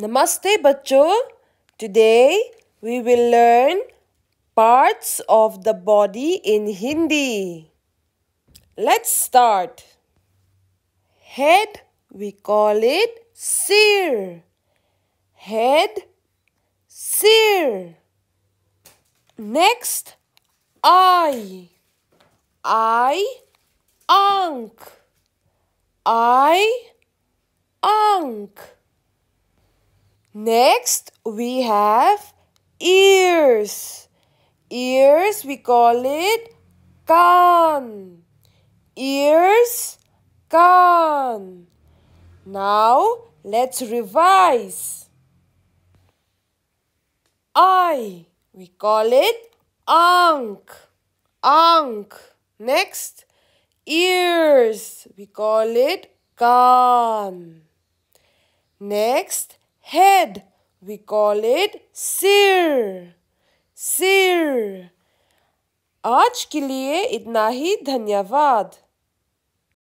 Namaste bachcho. Today we will learn parts of the body in Hindi. Let's start. Head we call it sir. Head sir. Next eye. Eye ank. Eye ank. Next, we have ears. Ears, we call it kan. Ears, kan. Now, let's revise. I, we call it ank. Ank. Next, ears, we call it kan. Next, head. We call it सिर सिर आज के लिए इतना ही धन्यवाद